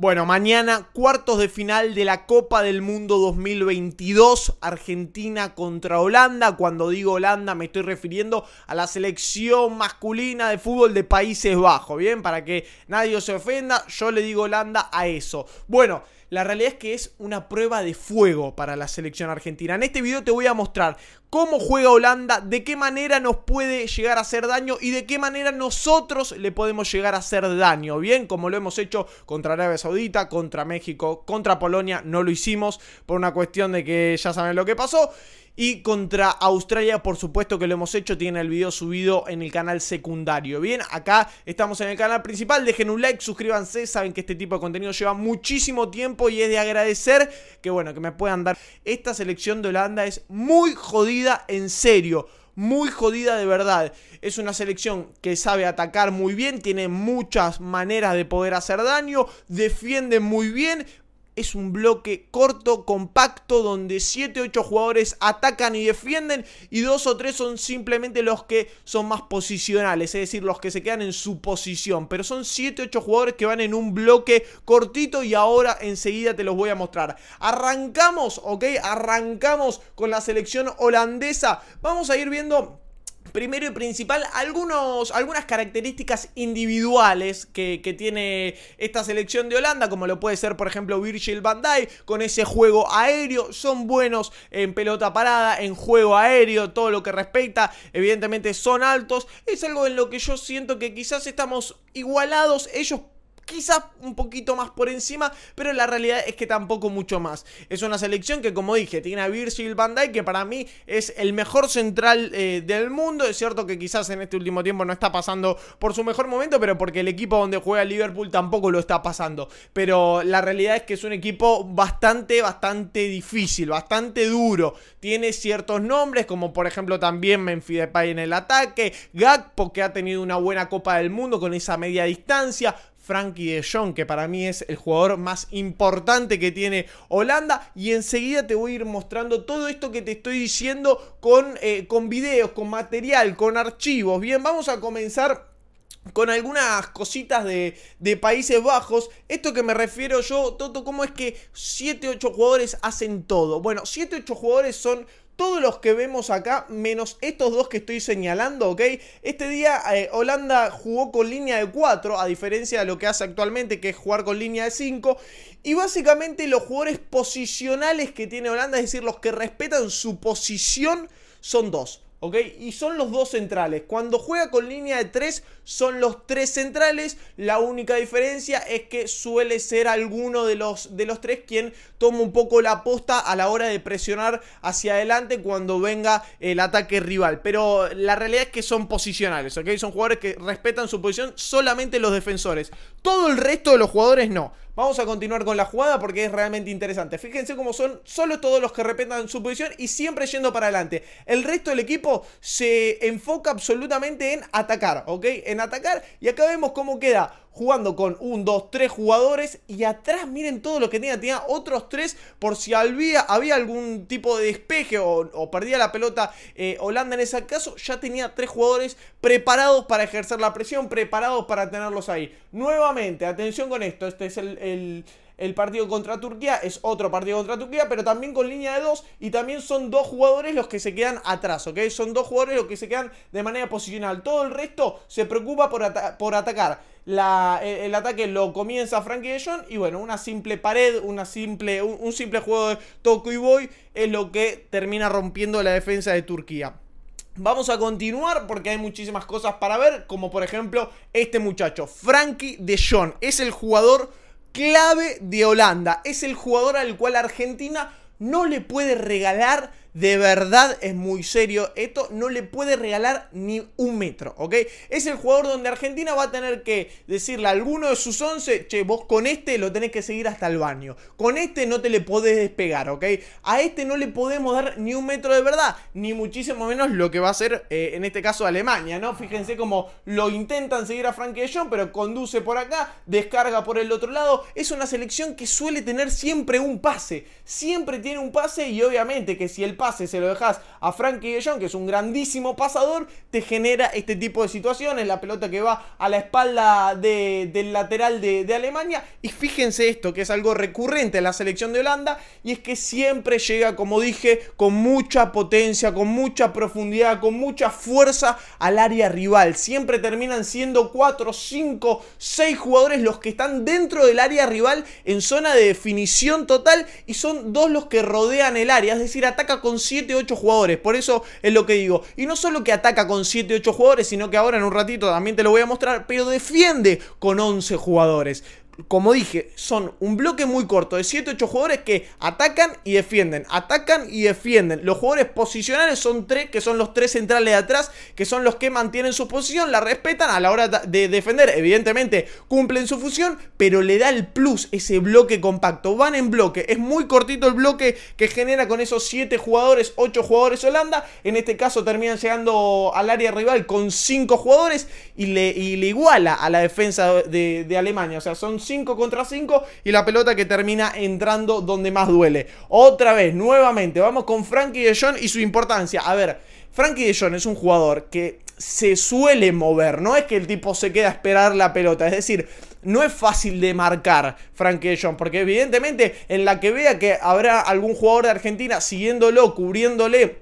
Bueno, mañana cuartos de final de la Copa del Mundo 2022, Argentina contra Holanda. Cuando digo Holanda me estoy refiriendo a la selección masculina de fútbol de Países Bajos, ¿bien? Para que nadie se ofenda, yo le digo Holanda a eso. Bueno. La realidad es que es una prueba de fuego para la selección argentina. En este video te voy a mostrar cómo juega Holanda, de qué manera nos puede llegar a hacer daño y de qué manera nosotros le podemos llegar a hacer daño. Bien, como lo hemos hecho contra Arabia Saudita, contra México, contra Polonia, no lo hicimos por una cuestión de que ya saben lo que pasó. Y contra Australia, por supuesto que lo hemos hecho, tienen el video subido en el canal secundario. Bien, acá estamos en el canal principal, dejen un like, suscríbanse, saben que este tipo de contenido lleva muchísimo tiempo y es de agradecer que bueno, que me puedan dar. Esta selección de Holanda es muy jodida, en serio muy jodida de verdad. Es una selección que sabe atacar muy bien, tiene muchas maneras de poder hacer daño, defiende muy bien, es un bloque corto, compacto, donde 7-8 jugadores atacan y defienden y 2 o 3 son simplemente los que son más posicionales, es decir, los que se quedan en su posición. Pero son 7-8 jugadores que van en un bloque cortito y ahora enseguida te los voy a mostrar. Arrancamos, ¿ok? Arrancamos con la selección holandesa. Vamos a ir viendo primero y principal algunos, algunas características individuales que, tiene esta selección de Holanda, como lo puede ser por ejemplo Virgil van Dijk, con ese juego aéreo, son buenos en pelota parada, en juego aéreo, todo lo que respecta, evidentemente son altos, es algo en lo que yo siento que quizás estamos igualados, ellos quizás un poquito más por encima, pero la realidad es que tampoco mucho más. Es una selección que, como dije, tiene a Virgil van Dijk, que para mí es el mejor central eh, del mundo. Es cierto que quizás en este último tiempo no está pasando por su mejor momento, pero porque el equipo donde juega Liverpool tampoco lo está pasando. Pero la realidad es que es un equipo bastante, bastante difícil, bastante duro. Tiene ciertos nombres, como por ejemplo también Memphis Depay en el ataque, Gakpo que ha tenido una buena Copa del Mundo con esa media distancia, Frankie de Jong, que para mí es el jugador más importante que tiene Holanda. Y enseguida te voy a ir mostrando todo esto que te estoy diciendo con, eh, con videos, con material, con archivos. Bien, vamos a comenzar con algunas cositas de, de, Países Bajos. Esto que me refiero yo, Toto, ¿cómo es que 7-8 jugadores hacen todo? Bueno, 7-8 jugadores son todos los que vemos acá, menos estos dos que estoy señalando, ¿ok? Este día eh, Holanda jugó con línea de 4, a diferencia de lo que hace actualmente, que es jugar con línea de 5. Y básicamente los jugadores posicionales que tiene Holanda, es decir, los que respetan su posición, son dos. ¿ok? Y son los dos centrales. Cuando juega con línea de 3, son los tres centrales. La única diferencia es que suele ser alguno de los, de los tres quien toma un poco la posta a la hora de presionar hacia adelante cuando venga el ataque rival. Pero la realidad es que son posicionales, ¿ok? Son jugadores que respetan su posición solamente los defensores. Todo el resto de los jugadores no. Vamos a continuar con la jugada porque es realmente interesante. Fíjense cómo son solo todos los que respetan su posición y siempre yendo para adelante. El resto del equipo se enfoca absolutamente en atacar, ¿ok? en atacar. Y acá vemos cómo queda jugando con un, dos, tres jugadores. Y atrás, miren todo lo que tenía. Tenía otros tres por si había, había algún tipo de despeje o, perdía la pelota eh, Holanda en ese caso. Ya tenía tres jugadores preparados para ejercer la presión, preparados para tenerlos ahí. Nuevamente, atención con esto. Este es el el partido contra Turquía es otro partido contra Turquía, pero también con línea de dos y también son dos jugadores los que se quedan atrás, ¿ok? Son dos jugadores los que se quedan de manera posicional. Todo el resto se preocupa por, atacar. el, ataque lo comienza Frankie de y bueno, una simple pared, una simple, un, simple juego de toco y voy es lo que termina rompiendo la defensa de Turquía. Vamos a continuar porque hay muchísimas cosas para ver, como por ejemplo este muchacho, Frankie de Jong, es el jugador clave de Holanda. Es el jugador al cual Argentina no le puede regalar de verdad es muy serio. esto no le puede regalar ni un metro, ¿ok? Es el jugador donde Argentina va a tener que decirle a alguno de sus 11, che, vos con este lo tenés que seguir hasta el baño. Con este no te le podés despegar, ¿ok? A este no le podemos dar ni un metro de verdad, ni muchísimo menos lo que va a hacer eh, en este caso Alemania, ¿no? Fíjense cómo lo intentan seguir a Frankie de pero conduce por acá, descarga por el otro lado. Es una selección que suele tener siempre un pase, siempre tiene un pase y obviamente que si el pase se lo dejas a Frankie de que es un grandísimo pasador, te genera este tipo de situaciones. La pelota que va a la espalda del lateral de, de Alemania. Y fíjense esto, que es algo recurrente en la selección de Holanda, y es que siempre llega, como dije, con mucha potencia, con mucha profundidad, con mucha fuerza al área rival. Siempre terminan siendo 4, 5, 6 jugadores los que están dentro del área rival en zona de definición total y son dos los que rodean el área, es decir, ataca con con 7, 8 jugadores. Por eso es lo que digo. Y no solo que ataca con 7, 8 jugadores, sino que ahora en un ratito también te lo voy a mostrar, pero defiende con 11 jugadores como dije, son un bloque muy corto de 7-8 jugadores que atacan y defienden, atacan y defienden. Los jugadores posicionales son 3, que son los 3 centrales de atrás, que son los que mantienen su posición, la respetan a la hora de defender. Evidentemente cumplen su fusión, pero le da el plus ese bloque compacto. Van en bloque, es muy cortito el bloque que genera con esos 7 jugadores, 8 jugadores Holanda. En este caso terminan llegando al área rival con 5 jugadores y le, le, iguala a la defensa de, de Alemania. O sea, son 5 contra 5 y la pelota que termina entrando donde más duele. Otra vez, nuevamente, vamos con Frankie de y su importancia. A ver, Frankie de es un jugador que se suele mover, no es que el tipo se queda a esperar la pelota, es decir, no es fácil de marcar Frankie de porque evidentemente en la que vea que habrá algún jugador de Argentina siguiéndolo, cubriéndole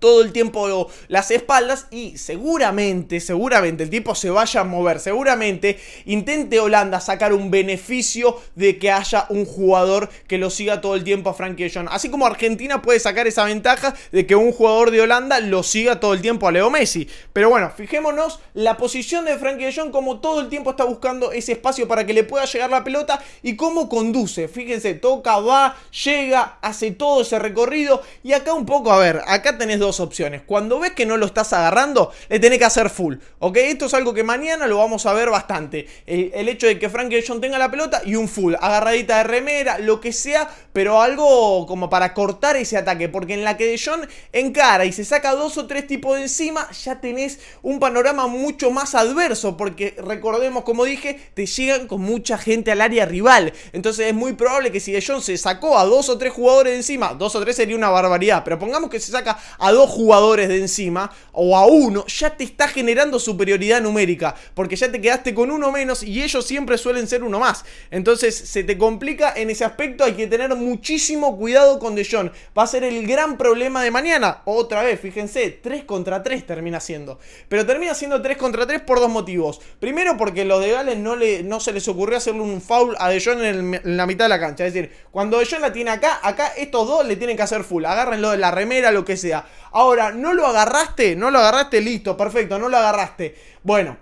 todo el tiempo las espaldas y seguramente, seguramente el tipo se vaya a mover, seguramente intente Holanda sacar un beneficio de que haya un jugador que lo siga todo el tiempo a Frankie de Así como Argentina puede sacar esa ventaja de que un jugador de Holanda lo siga todo el tiempo a Leo Messi. Pero bueno, fijémonos la posición de Frankie de como todo el tiempo está buscando ese espacio para que le pueda llegar la pelota y cómo conduce. Fíjense, toca, va, llega, hace todo ese recorrido. Y acá un poco, a ver, acá tenés dos opciones. Cuando ves que no lo estás agarrando, le tenés que hacer full. ¿Ok? Esto es algo que mañana lo vamos a ver bastante. El, hecho de que Frank de tenga la pelota y un full. Agarradita de remera, lo que sea, pero algo como para cortar ese ataque. Porque en la que de John encara y se saca dos o tres tipos de encima, ya tenés un panorama mucho más adverso. Porque recordemos, como dije, te llegan con mucha gente al área rival. Entonces es muy probable que si de John se sacó a dos o tres jugadores de encima, dos o tres sería una barbaridad. Pero pongamos que se saca a dos dos jugadores de encima o a uno, ya te está generando superioridad numérica, porque ya te quedaste con uno menos y ellos siempre suelen ser uno más. Entonces se te complica en ese aspecto, hay que tener muchísimo cuidado con De Jong. Va a ser el gran problema de mañana. Otra vez, fíjense, 3 contra 3 termina siendo. Pero termina siendo 3 contra 3 por dos motivos. Primero porque los de Gales no, le, no se les ocurrió hacerle un foul a De en, la mitad de la cancha. Es decir, cuando De la tiene acá, acá estos dos le tienen que hacer full. Agárrenlo de la remera, lo que sea. Ahora, no lo agarraste, no lo agarraste, listo, perfecto, no lo agarraste. Bueno,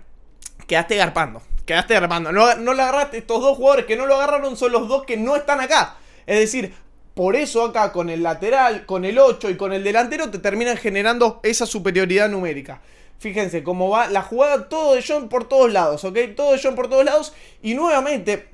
quedaste garpando, quedaste garpando. No, no lo agarraste, estos dos jugadores que no lo agarraron son los dos que no están acá. Es decir, por eso acá con el lateral, con el 8 y con el delantero te terminan generando esa superioridad numérica. Fíjense cómo va la jugada todo de John por todos lados, ¿ok? Todo de John por todos lados. Y nuevamente,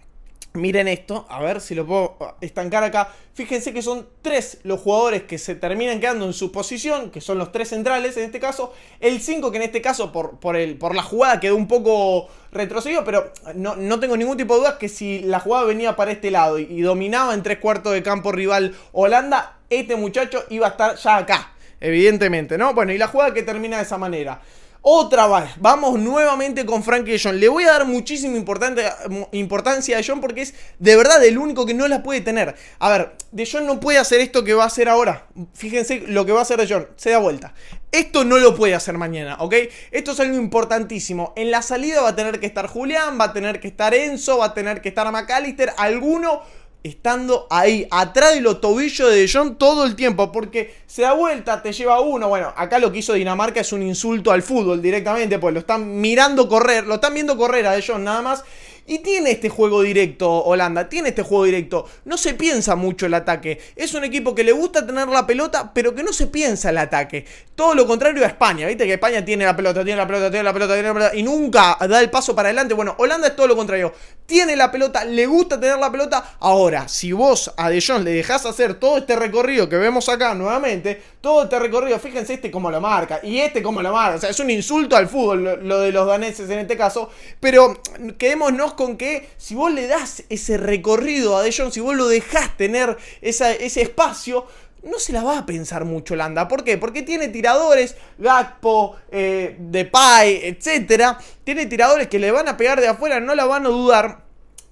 Miren esto, a ver si lo puedo ah, estancar acá. Fíjense que son tres los jugadores que se terminan quedando en su posición, que son los tres centrales en este caso. El 5 que en este caso por, por, el, por la jugada quedó un poco retrocedido, pero no, tengo ningún tipo de dudas que si la jugada venía para este lado y, y dominaba en tres cuartos de campo rival Holanda, este muchacho iba a estar ya acá, evidentemente, ¿no? Bueno, y la jugada que termina de esa manera. Otra vez, vamos nuevamente con Frankie John. Le voy a dar muchísima importancia a John porque es de verdad el único que no la puede tener. A ver, de John no puede hacer esto que va a hacer ahora. Fíjense lo que va a hacer de John. Se da vuelta. Esto no lo puede hacer mañana, ¿ok? Esto es algo importantísimo. En la salida va a tener que estar Julián, va a tener que estar Enzo, va a tener que estar McAllister. Alguno estando ahí, atrás de los tobillos de, de todo el tiempo, porque se da vuelta, te lleva uno. Bueno, acá lo que hizo Dinamarca es un insulto al fútbol directamente, pues lo están mirando correr, lo están viendo correr a De nada más. Y tiene este juego directo Holanda, tiene este juego directo. No se piensa mucho el ataque. Es un equipo que le gusta tener la pelota, pero que no se piensa el ataque. Todo lo contrario a España, ¿viste? Que España tiene la pelota, tiene la pelota, tiene la pelota, tiene la pelota y nunca da el paso para adelante. Bueno, Holanda es todo lo contrario. Tiene la pelota, le gusta tener la pelota. Ahora, si vos a De Jong le dejás hacer todo este recorrido que vemos acá nuevamente, todo este recorrido, fíjense este cómo lo marca y este cómo lo marca. O sea, es un insulto al fútbol lo, de los daneses en este caso. Pero quedémonos con que si vos le das ese recorrido a De Jong, si vos lo dejás tener ese espacio, no se la va a pensar mucho Landa. ¿Por qué? Porque tiene tiradores, Gakpo, eh, Depay, etc. Tiene tiradores que le van a pegar de afuera, no la van a dudar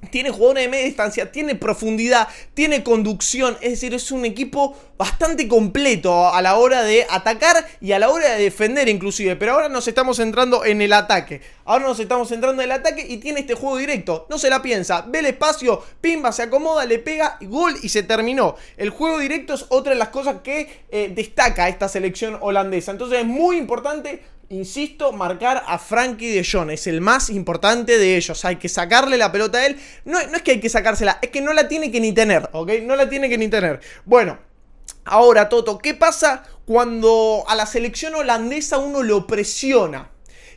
tiene jugadores de media distancia, tiene profundidad, tiene conducción, es decir, es un equipo bastante completo a la hora de atacar y a la hora de defender inclusive, pero ahora nos estamos centrando en el ataque, ahora nos estamos centrando en el ataque y tiene este juego directo, no se la piensa, ve el espacio, pimba, se acomoda, le pega, gol y se terminó. El juego directo es otra de las cosas que eh, destaca esta selección holandesa, entonces es muy importante Insisto, marcar a Frankie de Jong es el más importante de ellos. Hay que sacarle la pelota a él. No, no es que hay que sacársela, es que no la tiene que ni tener, ¿ok? No la tiene que ni tener. Bueno, ahora Toto, ¿qué pasa cuando a la selección holandesa uno lo presiona?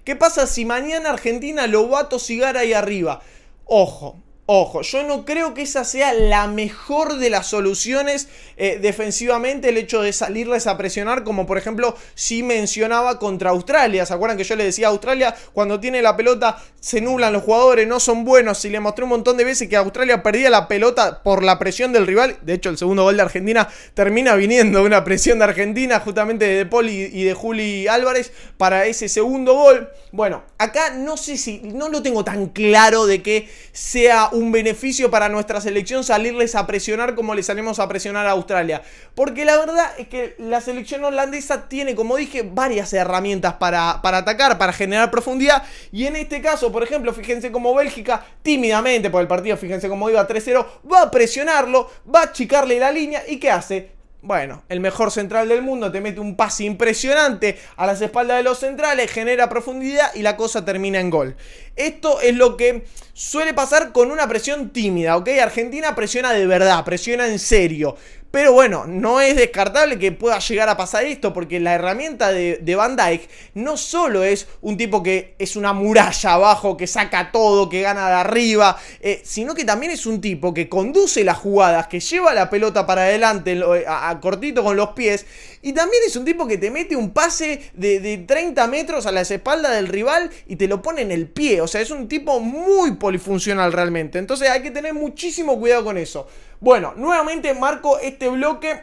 ¿Qué pasa si mañana Argentina lo va a tosigar ahí arriba? Ojo, Ojo, yo no creo que esa sea la mejor de las soluciones eh, defensivamente, el hecho de salirles a presionar, como por ejemplo si mencionaba contra Australia. ¿Se acuerdan que yo le decía a Australia, cuando tiene la pelota se nublan los jugadores, no son buenos? Y le mostré un montón de veces que Australia perdía la pelota por la presión del rival. De hecho, el segundo gol de Argentina termina viniendo de una presión de Argentina, justamente de Poli y, y de Juli Álvarez, para ese segundo gol. Bueno, acá no sé si, no lo tengo tan claro de que sea un beneficio para nuestra selección salirles a presionar como les salimos a presionar a Australia. Porque la verdad es que la selección holandesa tiene, como dije, varias herramientas para, atacar, para generar profundidad. Y en este caso, por ejemplo, fíjense como Bélgica, tímidamente por el partido, fíjense cómo iba 3-0, va a presionarlo, va a achicarle la línea y ¿qué hace? Bueno, el mejor central del mundo te mete un pase impresionante a las espaldas de los centrales, genera profundidad y la cosa termina en gol. Esto es lo que suele pasar con una presión tímida, ¿ok? Argentina presiona de verdad, presiona en serio. Pero bueno, no es descartable que pueda llegar a pasar esto, porque la herramienta de, Van Dyke no solo es un tipo que es una muralla abajo, que saca todo, que gana de arriba, eh, sino que también es un tipo que conduce las jugadas, que lleva la pelota para adelante eh, a, cortito con los pies, y también es un tipo que te mete un pase de, de 30 metros a las espaldas del rival y te lo pone en el pie. O sea, es un tipo muy polifuncional realmente. Entonces hay que tener muchísimo cuidado con eso. Bueno, nuevamente marco este bloque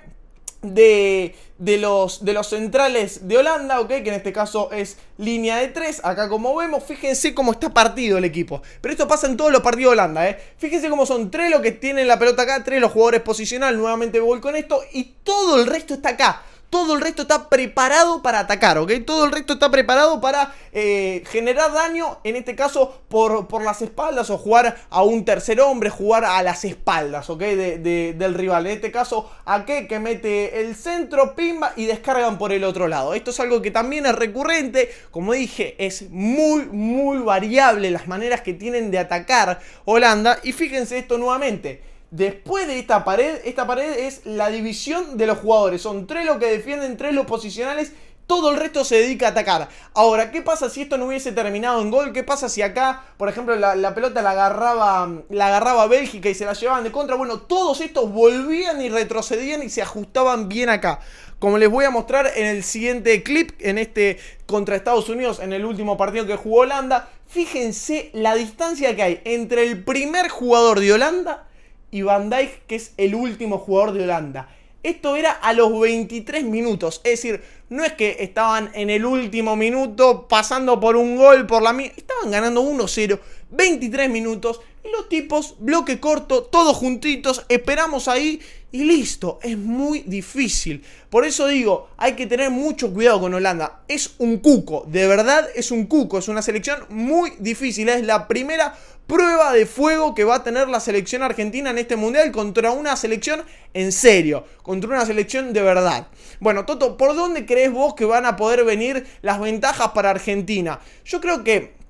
de, los, de los centrales de Holanda, ¿ok? Que en este caso es línea de 3. Acá como vemos, fíjense cómo está partido el equipo. Pero esto pasa en todos los partidos de Holanda, ¿eh? Fíjense cómo son tres los que tienen la pelota acá, tres los jugadores posicional. Nuevamente voy con esto y todo el resto está acá todo el resto está preparado para atacar, ¿ok? Todo el resto está preparado para eh, generar daño, en este caso por, por, las espaldas o jugar a un tercer hombre, jugar a las espaldas, ¿ok? del rival. En este caso, a que que mete el centro, pimba y descargan por el otro lado. Esto es algo que también es recurrente, como dije, es muy, muy variable las maneras que tienen de atacar Holanda. Y fíjense esto nuevamente Después de esta pared, esta pared es la división de los jugadores. Son tres los que defienden, tres los posicionales todo el resto se dedica a atacar. Ahora, ¿qué pasa si esto no hubiese terminado en gol? ¿Qué pasa si acá, por ejemplo, la, pelota la agarraba, la agarraba Bélgica y se la llevaban de contra? Bueno, todos estos volvían y retrocedían y se ajustaban bien acá. Como les voy a mostrar en el siguiente clip, en este contra Estados Unidos, en el último partido que jugó Holanda, fíjense la distancia que hay entre el primer jugador de Holanda y Van Dijk, que es el último jugador de Holanda. Esto era a los 23 minutos, es decir, no es que estaban en el último minuto pasando por un gol por la... Estaban ganando 1-0 23 minutos. Los tipos, bloque corto, todos juntitos, esperamos ahí y listo. Es muy difícil. Por eso digo, hay que tener mucho cuidado con Holanda. Es un cuco, de verdad es un cuco. Es una selección muy difícil. Es la primera prueba de fuego que va a tener la selección argentina en este mundial contra una selección en serio, contra una selección de verdad. Bueno, Toto, ¿por dónde crees vos que van a poder venir las ventajas para Argentina? Yo creo que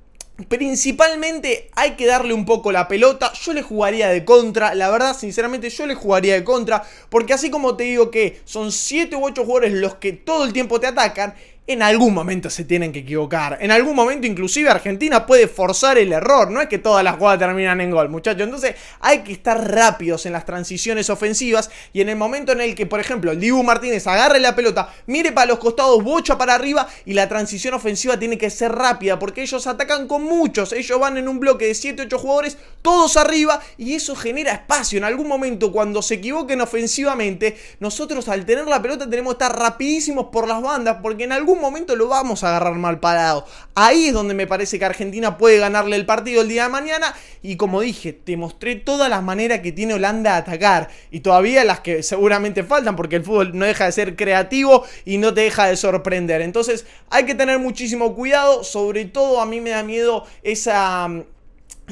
Principalmente hay que darle un poco la pelota, yo le jugaría de contra, la verdad sinceramente yo le jugaría de contra, porque así como te digo que son 7 u 8 jugadores los que todo el tiempo te atacan, en algún momento se tienen que equivocar. En algún momento inclusive Argentina puede forzar el error. No es que todas las jugadas terminan en gol, muchachos. Entonces hay que estar rápidos en las transiciones ofensivas. Y en el momento en el que, por ejemplo, el Dibu Martínez agarre la pelota, mire para los costados, bocha para arriba. Y la transición ofensiva tiene que ser rápida. Porque ellos atacan con muchos. Ellos van en un bloque de 7, 8 jugadores, todos arriba. Y eso genera espacio. En algún momento cuando se equivoquen ofensivamente, nosotros al tener la pelota tenemos que estar rapidísimos por las bandas. Porque en algún momento lo vamos a agarrar mal parado. Ahí es donde me parece que Argentina puede ganarle el partido el día de mañana. Y como dije, te mostré todas las maneras que tiene Holanda a atacar. Y todavía las que seguramente faltan, porque el fútbol no deja de ser creativo y no te deja de sorprender. Entonces hay que tener muchísimo cuidado. Sobre todo a mí me da miedo esa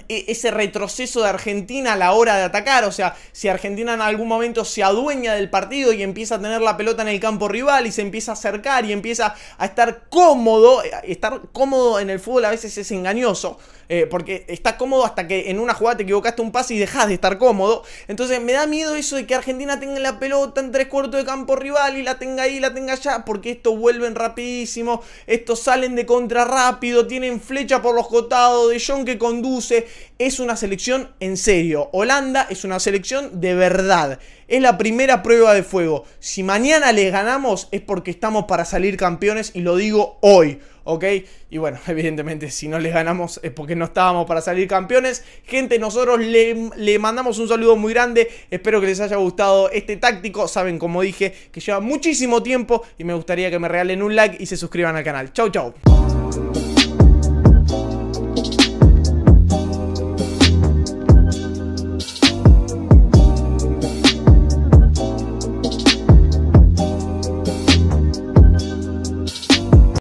e-, ese retroceso de Argentina a la hora de atacar, o sea, si Argentina en algún momento se adueña del partido y empieza a tener la pelota en el campo rival y se empieza a acercar y empieza a estar cómodo, eh, estar cómodo en el fútbol a veces es engañoso, eh, porque estás cómodo hasta que en una jugada te equivocaste un pase y dejas de estar cómodo, entonces me da miedo eso de que Argentina tenga la pelota en tres cuartos de campo rival y la tenga ahí, la tenga allá, porque estos vuelven rapidísimo, estos salen de contra rápido, tienen flecha por los cotados, de John que conduce, es una selección en serio. Holanda es una selección de verdad. Es la primera prueba de fuego. Si mañana les ganamos es porque estamos para salir campeones y lo digo hoy. ¿ok? Y bueno, evidentemente si no les ganamos es porque no estábamos para salir campeones. Gente, nosotros le, le, mandamos un saludo muy grande. Espero que les haya gustado este táctico. Saben, como dije, que lleva muchísimo tiempo y me gustaría que me regalen un like y se suscriban al canal. Chau, chau.